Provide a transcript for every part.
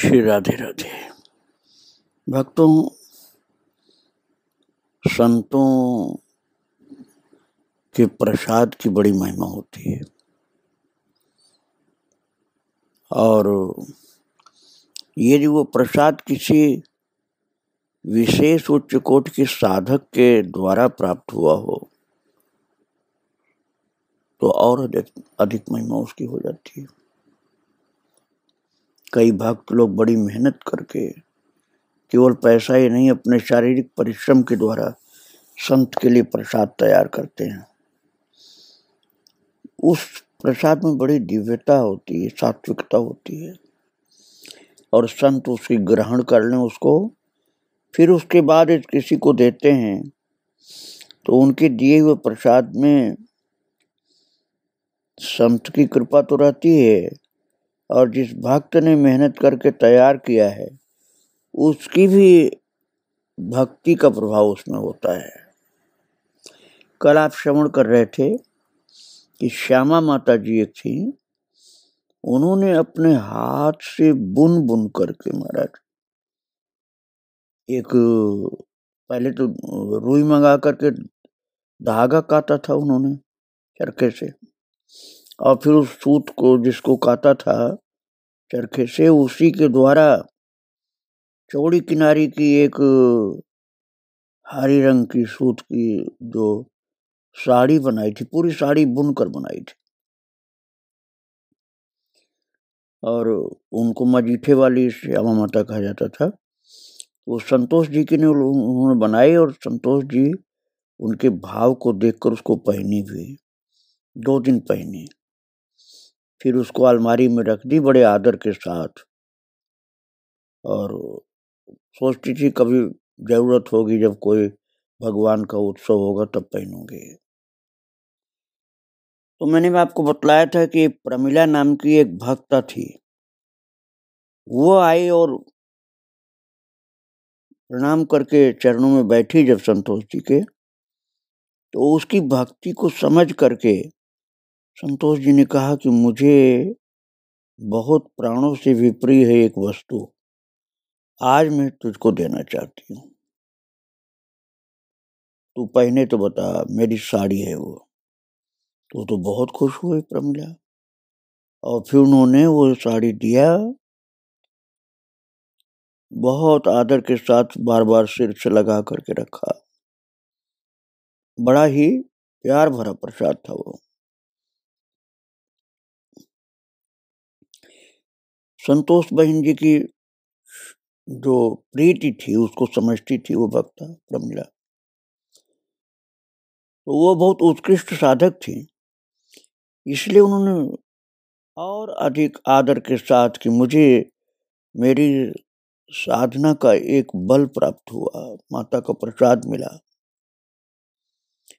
श्री राधे राधे भक्तों संतों के प्रसाद की बड़ी महिमा होती है और यदि वो प्रसाद किसी विशेष उच्च कोट के साधक के द्वारा प्राप्त हुआ हो तो और अधिक अधिक महिमा उसकी हो जाती है कई भक्त लोग बड़ी मेहनत करके केवल पैसा ही नहीं अपने शारीरिक परिश्रम के द्वारा संत के लिए प्रसाद तैयार करते हैं उस प्रसाद में बड़ी दिव्यता होती है सात्विकता होती है और संत उसकी ग्रहण कर लें उसको फिर उसके बाद किसी को देते हैं तो उनके दिए हुए प्रसाद में संत की कृपा तो रहती है और जिस भक्त ने मेहनत करके तैयार किया है उसकी भी भक्ति का प्रभाव उसमें होता है कल आप श्रवण कर रहे थे कि श्यामा माता जी एक थी उन्होंने अपने हाथ से बुन बुन करके महाराज एक पहले तो रुई मंगा करके धागा काटा था उन्होंने चरखे से और फिर उस सूत को जिसको काटा था चरखे से उसी के द्वारा चौड़ी किनारी की एक हरी रंग की सूत की जो साड़ी बनाई थी पूरी साड़ी बुनकर बनाई थी और उनको मजीठे वाली श्यामा माता कहा जाता था वो संतोष जी की ने उन्होंने बनाई और संतोष जी उनके भाव को देखकर उसको पहनी भी दो दिन पहनी फिर उसको अलमारी में रख दी बड़े आदर के साथ और सोचती थी कभी जरूरत होगी जब कोई भगवान का उत्सव होगा तब पहनूंगी तो मैंने मैं आपको बतलाया था कि प्रमिला नाम की एक भक्ता थी वो आई और प्रणाम करके चरणों में बैठी जब संतोष जी के तो उसकी भक्ति को समझ करके संतोष जी ने कहा कि मुझे बहुत प्राणों से विप्रिय है एक वस्तु आज मैं तुझको देना चाहती हूँ तू पहने तो बता मेरी साड़ी है वो तो तो बहुत खुश हुए प्रमिला और फिर उन्होंने वो साड़ी दिया बहुत आदर के साथ बार बार सिर से लगा करके रखा बड़ा ही प्यार भरा प्रसाद था वो संतोष बहन जी की जो प्रीति थी उसको समझती थी वो भक्ता प्रमिला तो वो बहुत उत्कृष्ट साधक थी इसलिए उन्होंने और अधिक आदर के साथ कि मुझे मेरी साधना का एक बल प्राप्त हुआ माता का प्रसाद मिला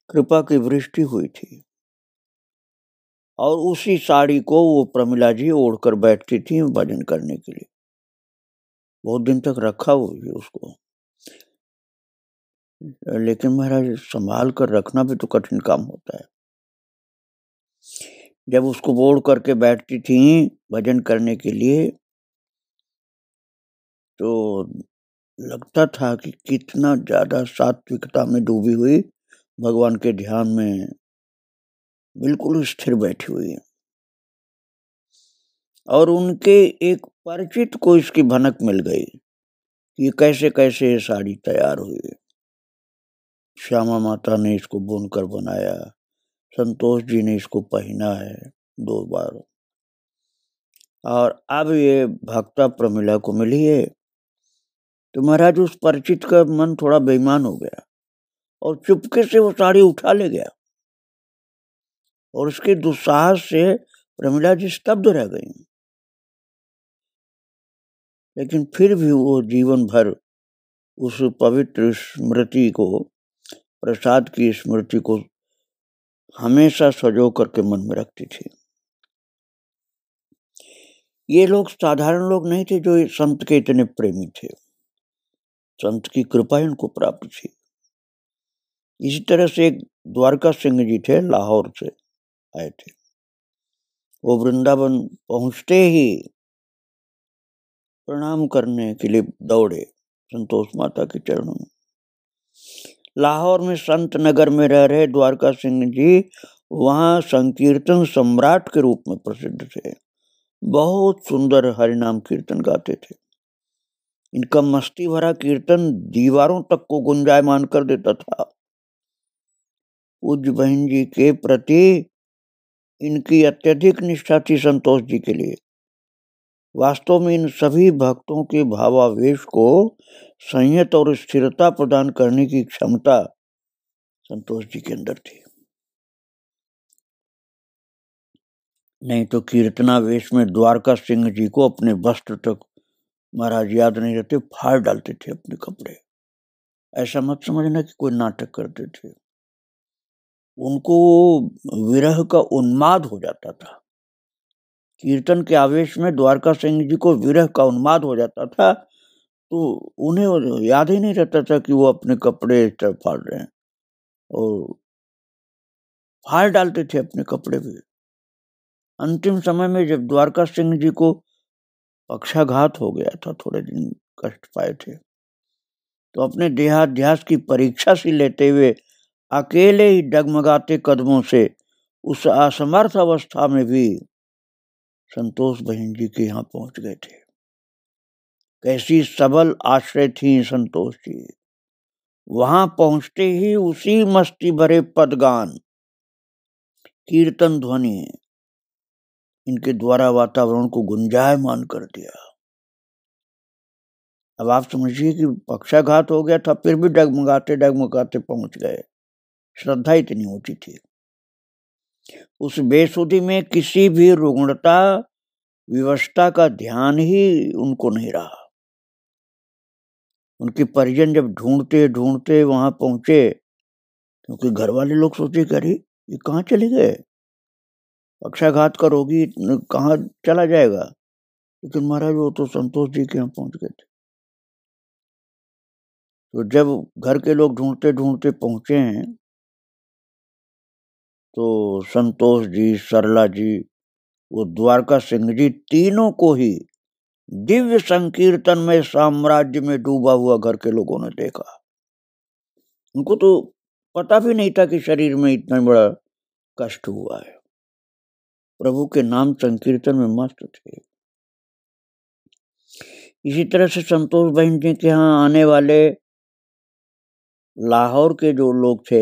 कृपा की वृष्टि हुई थी और उसी साड़ी को वो प्रमिला जी ओढ़कर बैठती थी भजन करने के लिए बहुत दिन तक रखा वो भी उसको लेकिन महाराज संभाल कर रखना भी तो कठिन काम होता है जब उसको बोर्ड करके बैठती थी भजन करने के लिए तो लगता था कि कितना ज़्यादा सात्विकता में डूबी हुई भगवान के ध्यान में बिल्कुल स्थिर बैठी हुई है और उनके एक परिचित को इसकी भनक मिल गई कि कैसे कैसे ये साड़ी तैयार हुई श्यामा माता ने इसको बुनकर बनाया संतोष जी ने इसको पहना है दो बार और अब ये भक्ता प्रमिला को मिली है तो महाराज उस परिचित का मन थोड़ा बेईमान हो गया और चुपके से वो साड़ी उठा ले गया और उसके दुस्साहस से प्रमिला जी स्तब्ध रह गई लेकिन फिर भी वो जीवन भर उस पवित्र स्मृति को प्रसाद की स्मृति को हमेशा सजो करके मन में रखती थी ये लोग साधारण लोग नहीं थे जो संत के इतने प्रेमी थे संत की कृपा इनको प्राप्त थी इसी तरह से एक द्वारका सिंह जी थे लाहौर से आए थे वो वृंदावन पहुंचते ही प्रणाम करने के लिए दौड़े संतोष माता के चरणों में लाहौर में संत नगर में रह रहे द्वारका सिंह जी वहाँ संकीर्तन सम्राट के रूप में प्रसिद्ध थे बहुत सुंदर हरिनाम कीर्तन गाते थे इनका मस्ती भरा कीर्तन दीवारों तक को गुंजायमान कर देता था पूज्य बहन जी के प्रति इनकी अत्यधिक निष्ठा थी संतोष जी के लिए वास्तव में इन सभी भक्तों के भावावेश को संयत और स्थिरता प्रदान करने की क्षमता संतोष जी के अंदर थी नहीं तो कीर्तना वेश में द्वारका सिंह जी को अपने वस्त्र तक महाराज याद नहीं रहते फाड़ डालते थे अपने कपड़े ऐसा मत समझना कि कोई नाटक करते थे उनको विरह का उन्माद हो जाता था कीर्तन के आवेश में द्वारका सिंह जी को विरह का उन्माद हो जाता था तो उन्हें याद ही नहीं रहता था कि वो अपने कपड़े इस तरह फाड़ रहे हैं और फाड़ डालते थे अपने कपड़े भी अंतिम समय में जब द्वारका सिंह जी को पक्षाघात हो गया था थोड़े दिन कष्ट पाए थे तो अपने देहाध्यास की परीक्षा से लेते हुए अकेले ही डगमगाते कदमों से उस असमर्थ अवस्था में भी संतोष बहन जी के यहाँ पहुंच गए थे कैसी सबल आश्रय थी संतोष जी वहां पहुंचते ही उसी मस्ती भरे पदगान कीर्तन ध्वनि इनके द्वारा वातावरण को गुंजायमान कर दिया अब आप समझिए कि पक्षाघात हो गया था फिर भी डगमगाते डगमगाते पहुंच गए श्रद्धा इतनी होती थी उस बेसुदी में किसी भी रुग्णता व्यवस्था का ध्यान ही उनको नहीं रहा उनके परिजन जब ढूंढते ढूंढते वहां पहुंचे क्योंकि घर वाले लोग सोचे कि अरे ये कहाँ चले गए अक्षाघात का रोगी कहाँ चला जाएगा लेकिन महाराज वो तो संतोष जी के यहाँ पहुंच गए थे तो जब घर के लोग ढूंढते ढूंढते पहुंचे हैं तो संतोष जी सरला जी वो द्वारका सिंह जी तीनों को ही दिव्य संकीर्तन में साम्राज्य में डूबा हुआ घर के लोगों ने देखा उनको तो पता भी नहीं था कि शरीर में इतना बड़ा कष्ट हुआ है प्रभु के नाम संकीर्तन में मस्त थे इसी तरह से संतोष बहन जी के यहाँ आने वाले लाहौर के जो लोग थे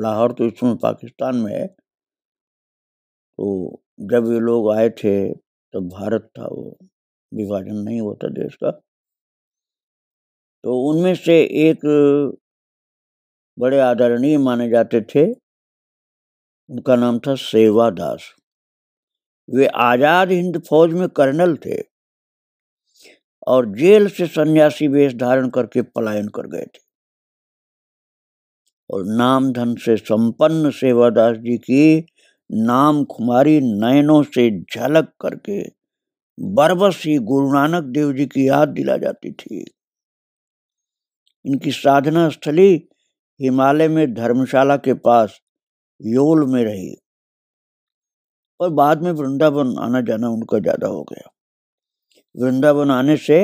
लाहौर तो इस समय पाकिस्तान में है तो जब ये लोग आए थे तब भारत था वो विभाजन नहीं होता देश का तो उनमें से एक बड़े आदरणीय माने जाते थे उनका नाम था सेवा दास वे आज़ाद हिंद फौज में कर्नल थे और जेल से सन्यासी वेश धारण करके पलायन कर गए थे और नाम धन से संपन्न सेवादास जी की नाम कुमारी नयनों से झलक करके बरबस ही गुरु नानक देव जी की याद दिला जाती थी इनकी साधना स्थली हिमालय में धर्मशाला के पास योल में रही और बाद में वृंदावन आना जाना उनका ज्यादा हो गया वृंदावन आने से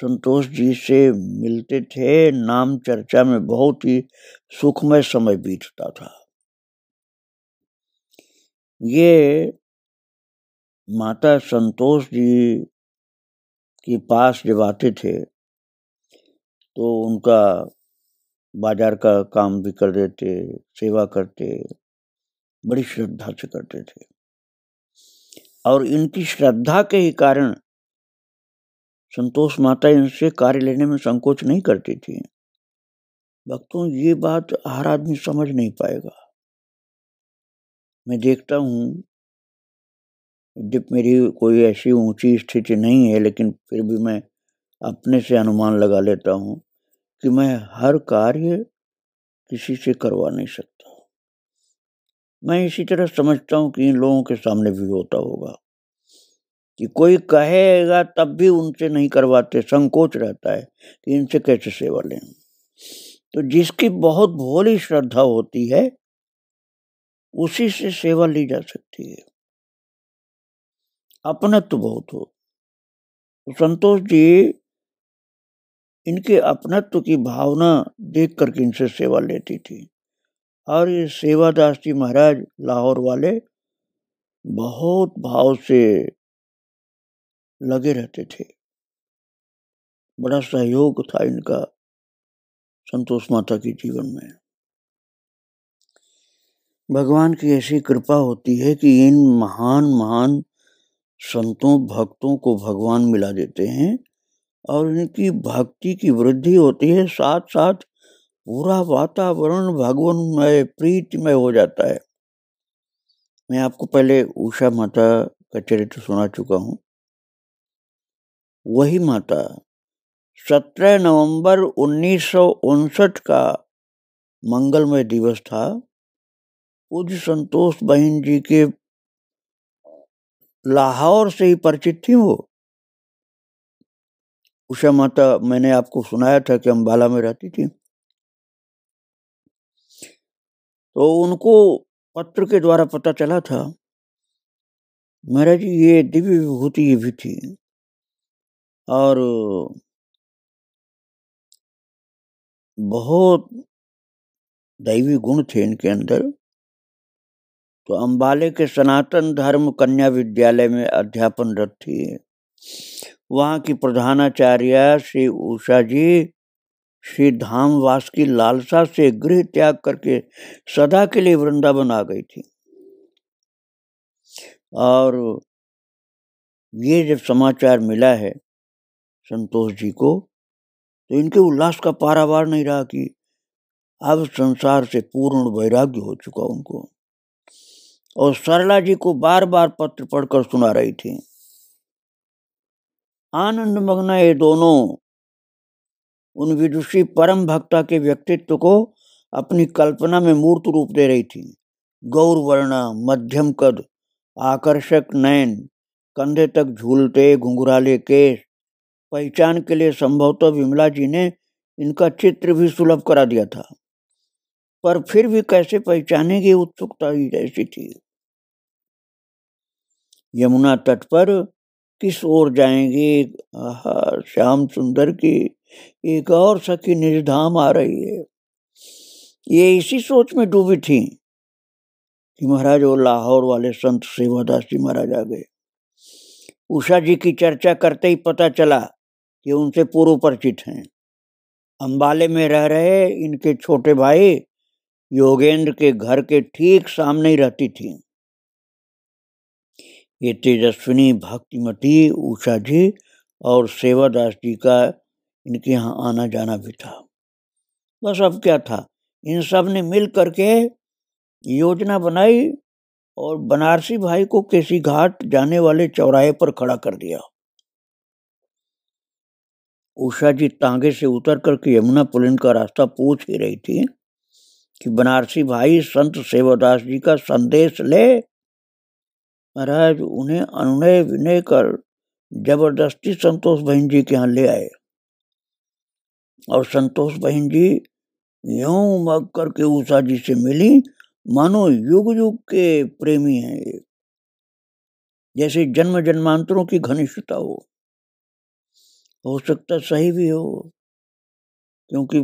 संतोष जी से मिलते थे नाम चर्चा में बहुत ही सुखमय समय बीतता था ये माता संतोष जी के पास जब आते थे तो उनका बाजार का काम भी कर देते सेवा करते बड़ी श्रद्धा से करते थे और इनकी श्रद्धा के ही कारण संतोष माता इनसे कार्य लेने में संकोच नहीं करती थी भक्तों ये बात हर आदमी समझ नहीं पाएगा मैं देखता हूँ मेरी कोई ऐसी ऊंची स्थिति नहीं है लेकिन फिर भी मैं अपने से अनुमान लगा लेता हूँ कि मैं हर कार्य किसी से करवा नहीं सकता मैं इसी तरह समझता हूँ कि इन लोगों के सामने भी होता होगा कि कोई कहेगा तब भी उनसे नहीं करवाते संकोच रहता है कि इनसे कैसे सेवा लें तो जिसकी बहुत भोली श्रद्धा होती है उसी से सेवा ली जा सकती है अपनत्व बहुत हो तो संतोष जी इनके अपनत्व की भावना देख करके इनसे सेवा लेती थी और ये सेवादास जी महाराज लाहौर वाले बहुत भाव से लगे रहते थे बड़ा सहयोग था इनका संतोष माता के जीवन में भगवान की ऐसी कृपा होती है कि इन महान महान संतों भक्तों को भगवान मिला देते हैं और इनकी भक्ति की वृद्धि होती है साथ साथ पूरा वातावरण भगवानमय प्रीतिमय हो जाता है मैं आपको पहले उषा माता का चरित्र सुना चुका हूँ वही माता 17 नवंबर उन्नीस का मंगलमय दिवस था पूज्य संतोष बहन जी के लाहौर से ही परिचित थी वो उषा माता मैंने आपको सुनाया था कि अम्बाला में रहती थी तो उनको पत्र के द्वारा पता चला था महाराज जी ये दिव्य विभूति ये भी थी और बहुत दैवी गुण थे इनके अंदर तो अम्बाले के सनातन धर्म कन्या विद्यालय में अध्यापनरत थी वहाँ की प्रधानाचार्य श्री उषा जी श्री धामवास की लालसा से गृह त्याग करके सदा के लिए वृंदावन आ गई थी और ये जब समाचार मिला है संतोष जी को तो इनके उल्लास का पारावार नहीं रहा कि अब संसार से पूर्ण वैराग्य हो चुका उनको और सरला जी को बार बार पत्र पढ़कर सुना रही थी आनंद मग्न ये दोनों उन विदुषी परम भक्ता के व्यक्तित्व को अपनी कल्पना में मूर्त रूप दे रही थी गौर वर्णा मध्यम कद आकर्षक नयन कंधे तक झूलते घुंघराले केश पहचान के लिए संभवतः विमला जी ने इनका चित्र भी सुलभ करा दिया था पर फिर भी कैसे पहचाने की उत्सुकता ही जैसी थी यमुना तट पर किस ओर जाएंगे श्याम सुंदर की एक और सखी निजधाम आ रही है ये इसी सोच में डूबी थी कि महाराज वो लाहौर वाले संत सेवादास जी महाराज आ गए उषा जी की चर्चा करते ही पता चला ये उनसे पूर्व परिचित हैं अम्बाले में रह रहे इनके छोटे भाई योगेंद्र के घर के ठीक सामने ही रहती थी ये तेजस्विनी भक्तिमती उषा जी और सेवादास जी का इनके यहाँ आना जाना भी था बस अब क्या था इन सब ने मिल करके योजना बनाई और बनारसी भाई को केसी घाट जाने वाले चौराहे पर खड़ा कर दिया उषा जी तांगे से उतर कर के यमुना पुलिन का रास्ता पूछ ही रही थी कि बनारसी भाई संत सेवादास जी का संदेश ले महाराज उन्हें अनुनय विनय कर जबरदस्ती संतोष बहन जी के यहाँ ले आए और संतोष बहन जी यूं मग करके उषा जी से मिली मानो युग युग के प्रेमी हैं ये जैसे जन्म जन्मांतरों की घनिष्ठता हो हो सकता सही भी हो क्योंकि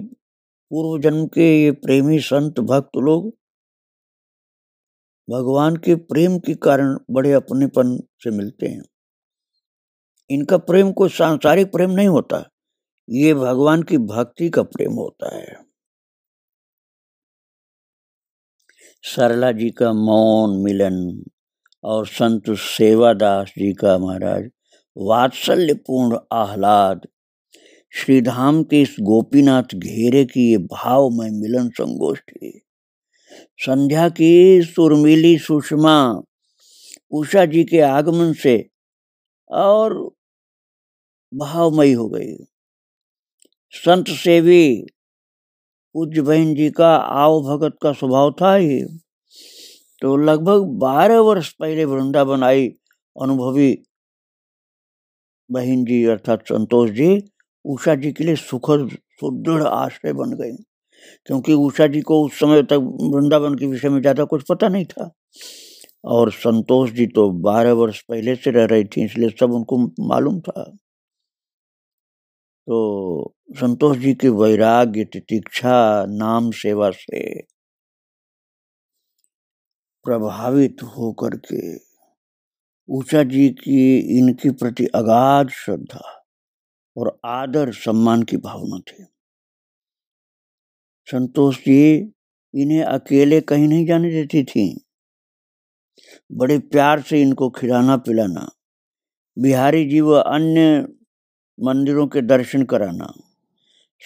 पूर्व जन्म के ये प्रेमी संत भक्त लोग भगवान के प्रेम के कारण बड़े अपनेपन से मिलते हैं इनका प्रेम कोई सांसारिक प्रेम नहीं होता ये भगवान की भक्ति का प्रेम होता है सरला जी का मौन मिलन और संत सेवादास जी का महाराज वात्सल्यपूर्ण आह्लाद श्रीधाम के इस गोपीनाथ घेरे की ये भाव में मिलन संगोष्ठी संध्या की सुरमिली सुषमा उषा जी के आगमन से और भावमयी हो गई संत सेवी उज्ज बहन जी का आव भगत का स्वभाव था ही तो लगभग बारह वर्ष पहले वृंदावन आई अनुभवी बहन जी अर्थात संतोष जी उषा जी के लिए सुखद सुदृढ़ आश्रय बन गए क्योंकि उषा जी को उस समय तक वृंदावन के विषय में ज्यादा कुछ पता नहीं था और संतोष जी तो बारह वर्ष पहले से रह रही थी इसलिए सब उनको मालूम था तो संतोष जी के वैराग्य तितिक्षा नाम सेवा से प्रभावित होकर के ऊषा जी की इनके प्रति अगाध श्रद्धा और आदर सम्मान की भावना थी संतोष जी इन्हें अकेले कहीं नहीं जाने देती थी बड़े प्यार से इनको खिलाना पिलाना बिहारी जी व अन्य मंदिरों के दर्शन कराना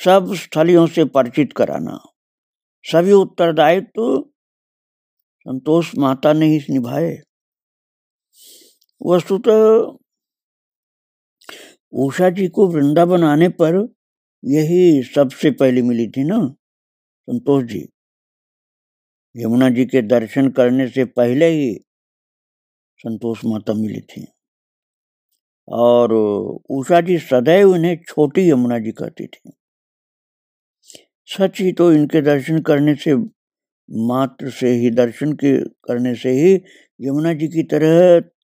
सब स्थलियों से परिचित कराना सभी उत्तरदायित्व तो संतोष माता ने ही निभाए वस्तुतः उषा जी को वृंदावन आने पर यही सबसे पहले मिली थी ना संतोष जी यमुना जी के दर्शन करने से पहले ही संतोष माता मिली थी और उषा जी सदैव उन्हें छोटी यमुना जी कहती थी सच ही तो इनके दर्शन करने से मात्र से ही दर्शन के करने से ही यमुना जी की तरह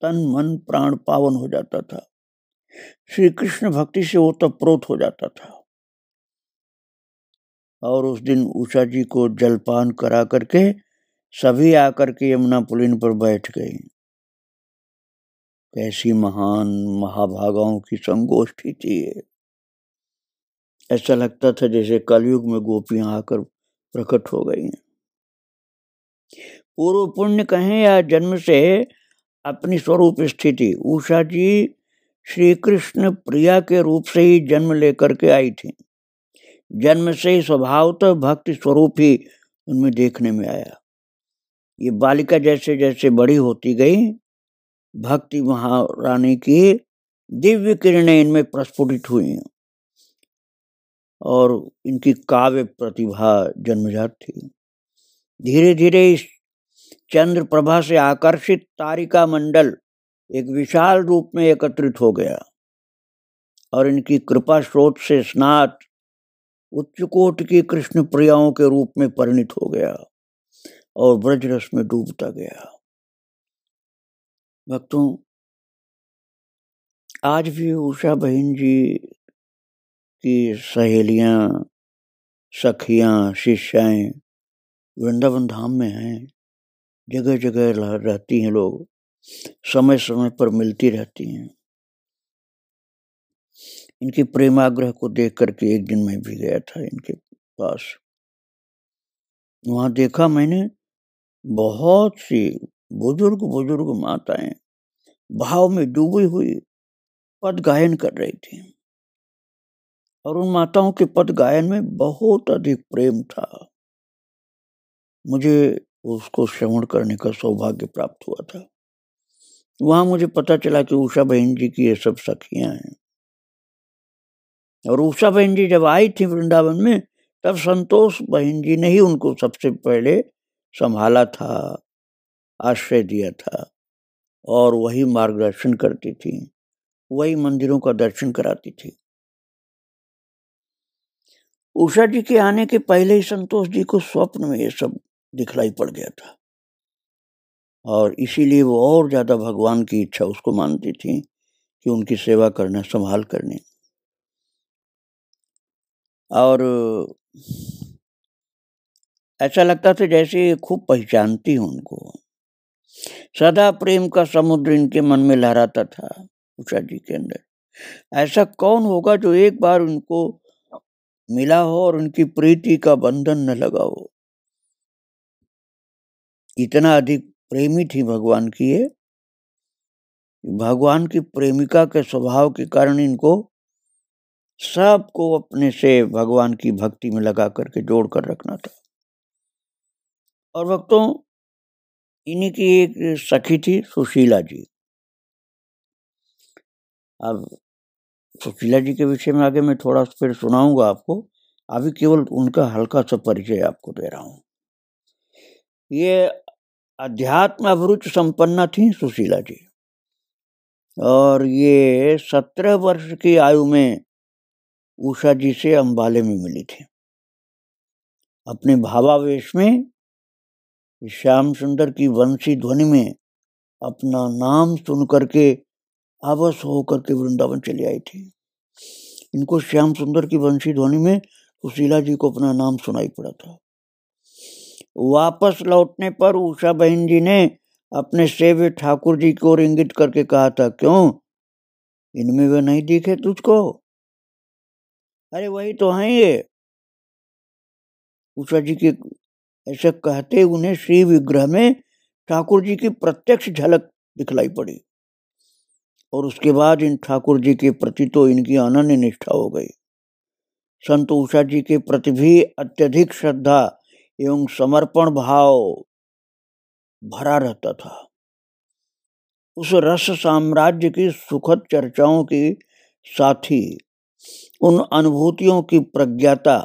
तन मन प्राण पावन हो जाता था श्री कृष्ण भक्ति से वो तप्रोत हो जाता था और उस दिन उषा जी को जलपान करा करके सभी आकर के यमुना पुलिन पर बैठ गए कैसी महान महाभागाओं की संगोष्ठी थी ऐसा लगता था जैसे कलयुग में गोपियां आकर प्रकट हो गई हैं पूर्व पुण्य कहें या जन्म से अपनी स्वरूप स्थिति उषा जी श्री कृष्ण प्रिया के रूप से ही जन्म लेकर के आई थी जन्म से ही स्वभाव तो भक्ति स्वरूप ही उनमें देखने में आया ये बालिका जैसे जैसे बड़ी होती गई भक्ति महारानी की दिव्य किरणें इनमें प्रस्फुटित हुई और इनकी काव्य प्रतिभा जन्मजात थी धीरे धीरे इस चंद्र प्रभा से आकर्षित तारिका मंडल एक विशाल रूप में एकत्रित हो गया और इनकी कृपा स्रोत से स्नात उच्चकोट की कृष्ण प्रियाओं के रूप में परिणित हो गया और ब्रजरस में डूबता गया भक्तों आज भी उषा बहन जी की सहेलियां सखियां शिष्याएं वृंदावन धाम में हैं जगह जगह रहती हैं लोग समय समय पर मिलती रहती हैं इनके प्रेमाग्रह को देख करके एक दिन मैं भी गया था इनके पास वहाँ देखा मैंने बहुत सी बुजुर्ग बुजुर्ग माताएं भाव में डूबी हुई पद गायन कर रही थी और उन माताओं के पद गायन में बहुत अधिक प्रेम था मुझे उसको श्रवण करने का सौभाग्य प्राप्त हुआ था वहाँ मुझे पता चला कि उषा बहन जी की ये सब सखियाँ हैं और उषा बहन जी जब आई थी वृंदावन में तब संतोष बहन जी ने ही उनको सबसे पहले संभाला था आश्रय दिया था और वही मार्गदर्शन करती थी वही मंदिरों का दर्शन कराती थी उषा जी के आने के पहले ही संतोष जी को स्वप्न में ये सब दिखलाई पड़ गया था और इसीलिए वो और ज़्यादा भगवान की इच्छा उसको मानती थी कि उनकी सेवा करना संभाल करनी और ऐसा लगता था जैसे खूब पहचानती हूँ उनको सदा प्रेम का समुद्र इनके मन में लहराता था उषा जी के अंदर ऐसा कौन होगा जो एक बार उनको मिला हो और उनकी प्रीति का बंधन न लगा हो इतना अधिक प्रेमी थी भगवान की ये भगवान की प्रेमिका के स्वभाव के कारण इनको सबको अपने से भगवान की भक्ति में लगा करके जोड़ कर रखना था और भक्तों इन्हीं की एक सखी थी सुशीला जी अब सुशीला जी के विषय में आगे मैं थोड़ा फिर सुनाऊंगा आपको अभी केवल उनका हल्का सा परिचय आपको दे रहा हूँ ये अध्यात्म अभिरुचि संपन्ना थी सुशीला जी और ये सत्रह वर्ष की आयु में उषा जी से अम्बाले में मिली थी अपने भावावेश में श्याम सुंदर की वंशी ध्वनि में अपना नाम सुन करके आवश होकर के वृंदावन चली आई थी इनको श्याम सुंदर की वंशी ध्वनि में सुशीला जी को अपना नाम सुनाई पड़ा था वापस लौटने पर उषा बहन जी ने अपने सेव्य ठाकुर जी को इंगित करके कहा था क्यों इनमें वे नहीं दिखे तुझको अरे वही तो हैं ये उषा जी के ऐसे कहते उन्हें श्री विग्रह में ठाकुर जी की प्रत्यक्ष झलक दिखलाई पड़ी और उसके बाद इन ठाकुर जी के प्रति तो इनकी अनन्य निष्ठा हो गई संत उषा जी के प्रति भी अत्यधिक श्रद्धा एवं समर्पण भाव भरा रहता था उस रस साम्राज्य की सुखद चर्चाओं की साथ ही उन अनुभूतियों की प्रज्ञाता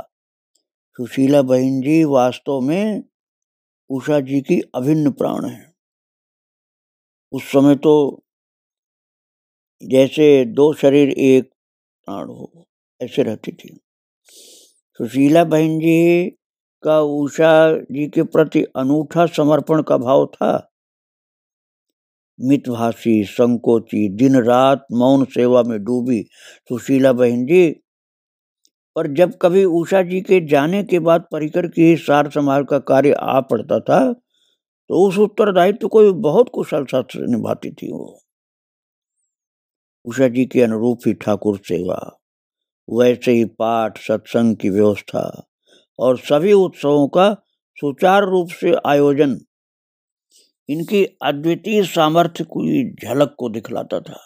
सुशीला बहन जी वास्तव में उषा जी की अभिन्न प्राण है उस समय तो जैसे दो शरीर एक प्राण हो ऐसे रहती थी सुशीला बहन जी का उषा जी के प्रति अनूठा समर्पण का भाव था मितभाषी संकोची दिन रात मौन सेवा में डूबी सुशीला बहन जी पर जब कभी उषा जी के जाने के बाद परिकर की सार संभाल का कार्य आ पड़ता था तो उस उत्तरदायित्व को बहुत कुशल शास्त्र निभाती थी वो उषा जी के अनुरूप ही ठाकुर सेवा वैसे ही पाठ सत्संग की व्यवस्था और सभी उत्सवों का सुचारू रूप से आयोजन इनकी अद्वितीय सामर्थ्य की झलक को दिखलाता था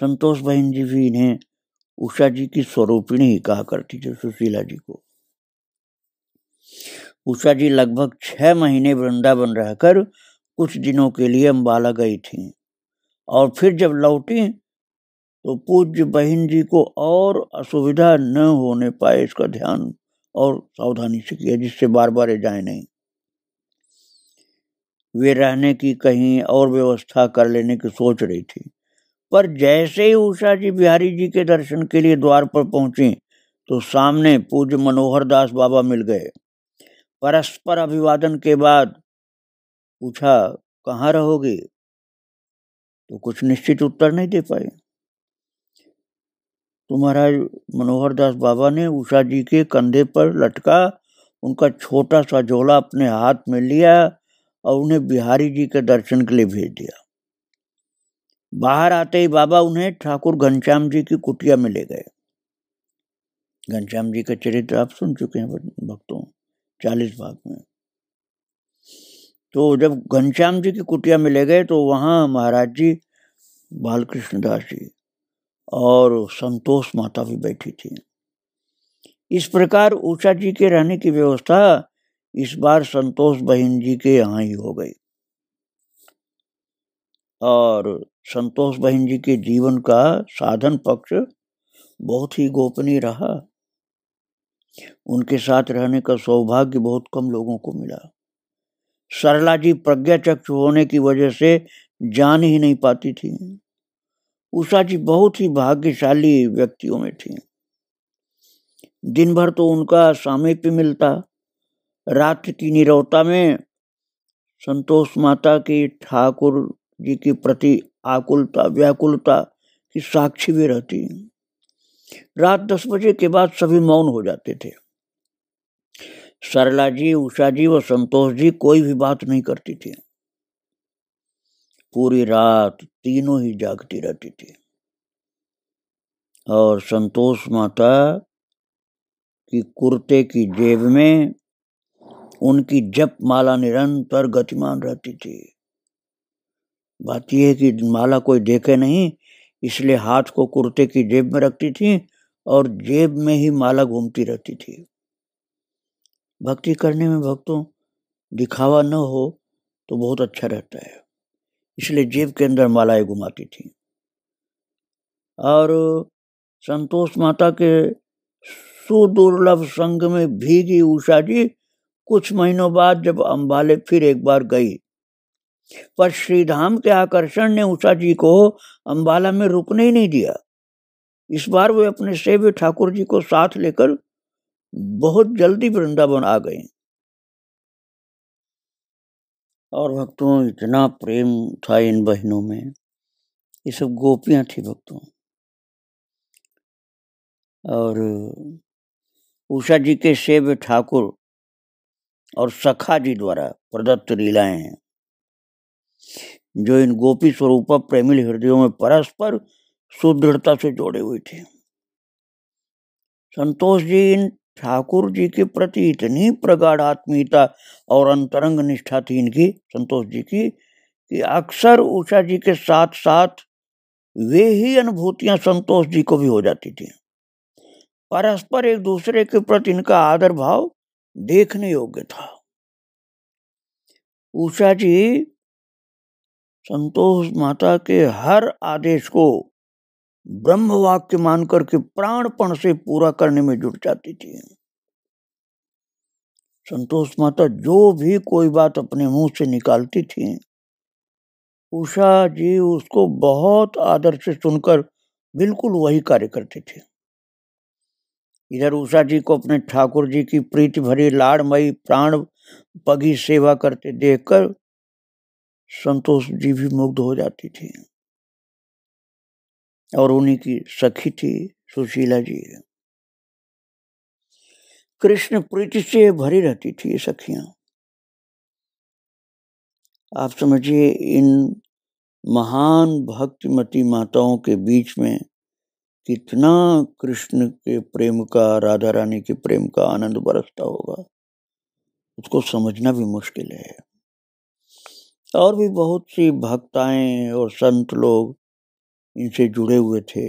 संतोष बहन जी भी इन्हें उषा जी की स्वरूपिणी ही कहा करती थी सुशीला जी को उषा जी लगभग छह महीने वृंदावन रहकर कुछ दिनों के लिए अम्बाला गई थी और फिर जब लौटी तो पूज्य बहन जी को और असुविधा न होने पाए इसका ध्यान और सावधानी से किया जिससे बार बार जाए नहीं वे रहने की कहीं और व्यवस्था कर लेने की सोच रही थी पर जैसे ही उषा जी बिहारी जी के दर्शन के लिए द्वार पर पहुंची तो सामने पूज्य मनोहर दास बाबा मिल गए परस्पर अभिवादन के बाद पूछा कहाँ रहोगे तो कुछ निश्चित उत्तर नहीं दे पाए तो महाराज मनोहर दास बाबा ने उषा जी के कंधे पर लटका उनका छोटा सा झोला अपने हाथ में लिया और उन्हें बिहारी जी के दर्शन के लिए भेज दिया बाहर आते ही बाबा उन्हें ठाकुर घनश्याम जी की कुटिया में ले गए घनश्याम जी का चरित्र आप सुन चुके हैं भक्तों चालीस भाग में तो जब घनश्याम जी की कुटिया में ले गए तो वहाँ महाराज जी बालकृष्ण दास जी और संतोष माता भी बैठी थी इस प्रकार ऊषा जी के रहने की व्यवस्था इस बार संतोष बहन जी के यहाँ ही हो गई और संतोष बहन जी के जीवन का साधन पक्ष बहुत ही गोपनीय रहा उनके साथ रहने का सौभाग्य बहुत कम लोगों को मिला सरला जी प्रज्ञा चक्षु होने की वजह से जान ही नहीं पाती थी उषा जी बहुत ही भाग्यशाली व्यक्तियों में थी दिन भर तो उनका सामीप्य मिलता रात की निरवता में संतोष माता की ठाकुर जी के प्रति आकुलता व्याकुलता की साक्षी भी रहती रात दस बजे के बाद सभी मौन हो जाते थे सरला जी उषा जी व संतोष जी कोई भी बात नहीं करती थी पूरी रात तीनों ही जागती रहती थी और संतोष माता की कुर्ते की जेब में उनकी जप माला निरंतर गतिमान रहती थी बात यह है कि माला कोई देखे नहीं इसलिए हाथ को कुर्ते की जेब में रखती थी और जेब में ही माला घूमती रहती थी भक्ति करने में भक्तों दिखावा न हो तो बहुत अच्छा रहता है इसलिए जेब के अंदर मालाएं घुमाती थी और संतोष माता के सुदुर्लभ संग में भीगी उषा जी कुछ महीनों बाद जब अम्बाले फिर एक बार गई पर श्रीधाम के आकर्षण ने उषा जी को अम्बाला में रुकने ही नहीं दिया इस बार वे अपने सेव्य ठाकुर जी को साथ लेकर बहुत जल्दी वृंदावन आ गए और भक्तों इतना प्रेम था इन बहनों में ये सब गोपियाँ थी भक्तों और उषा जी के सेव ठाकुर और सखा जी द्वारा प्रदत्त लीलाएं हैं जो इन गोपी स्वरूप प्रेमिल हृदयों में परस्पर सुदृढ़ता से जोड़े हुए थे संतोष जी इन ठाकुर जी के प्रति इतनी प्रगाढ़ आत्मीयता और अंतरंग निष्ठा थी इनकी संतोष जी की कि अक्सर उषा जी के साथ साथ वे ही अनुभूतियां संतोष जी को भी हो जाती थी परस्पर एक दूसरे के प्रति इनका आदर भाव देखने योग्य था उषा जी संतोष माता के हर आदेश को ब्रह्म वाक्य मानकर के प्राणपण से पूरा करने में जुट जाती थी संतोष माता जो भी कोई बात अपने मुंह से निकालती थी उषा जी उसको बहुत आदर से सुनकर बिल्कुल वही कार्य करते थे इधर उषा जी को अपने ठाकुर जी की प्रीति भरी लाड़मयी प्राण पगी सेवा करते देखकर संतोष जी भी मुग्ध हो जाती थी और उन्हीं की सखी थी सुशीला जी कृष्ण प्रीति से भरी रहती थी ये सखियां आप समझिए इन महान भक्तिमती माताओं के बीच में कितना कृष्ण के प्रेम का राधा रानी के प्रेम का आनंद बरसता होगा उसको समझना भी मुश्किल है और भी बहुत सी भक्ताएं और संत लोग इनसे जुड़े हुए थे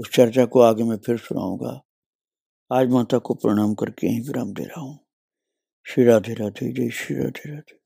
उस चर्चा को आगे मैं फिर सुनाऊंगा आज माता को प्रणाम करके ही विराम दे रहा हूँ श्री राधे राधे जय श्री राधे राधे